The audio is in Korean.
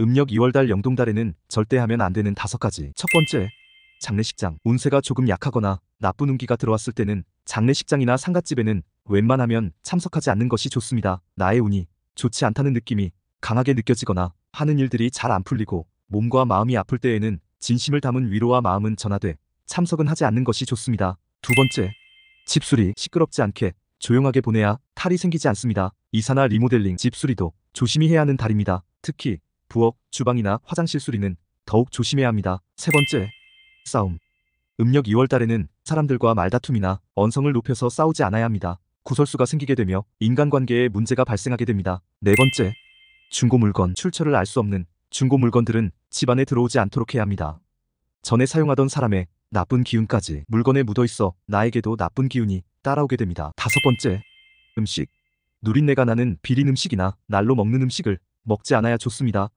음력 2월달 영동달에는 절대 하면 안 되는 다섯 가지. 첫 번째, 장례식장. 운세가 조금 약하거나 나쁜 운기가 들어왔을 때는 장례식장이나 상갓집에는 웬만하면 참석하지 않는 것이 좋습니다. 나의 운이 좋지 않다는 느낌이 강하게 느껴지거나 하는 일들이 잘 안 풀리고 몸과 마음이 아플 때에는 진심을 담은 위로와 마음은 전하되 참석은 하지 않는 것이 좋습니다. 두 번째, 집수리. 시끄럽지 않게 조용하게 보내야 탈이 생기지 않습니다. 이사나 리모델링, 집수리도 조심히 해야 하는 달입니다. 특히 부엌, 주방이나 화장실 수리는 더욱 조심해야 합니다. 세 번째, 싸움. 음력 2월달에는 사람들과 말다툼이나 언성을 높여서 싸우지 않아야 합니다. 구설수가 생기게 되며 인간관계에 문제가 발생하게 됩니다. 네 번째, 중고 물건 출처를 알 수 없는 중고 물건들은 집안에 들어오지 않도록 해야 합니다. 전에 사용하던 사람의 나쁜 기운까지 물건에 묻어 있어 나에게도 나쁜 기운이 따라오게 됩니다. 다섯 번째, 음식. 누린내가 나는 비린 음식이나 날로 먹는 음식을 먹지 않아야 좋습니다.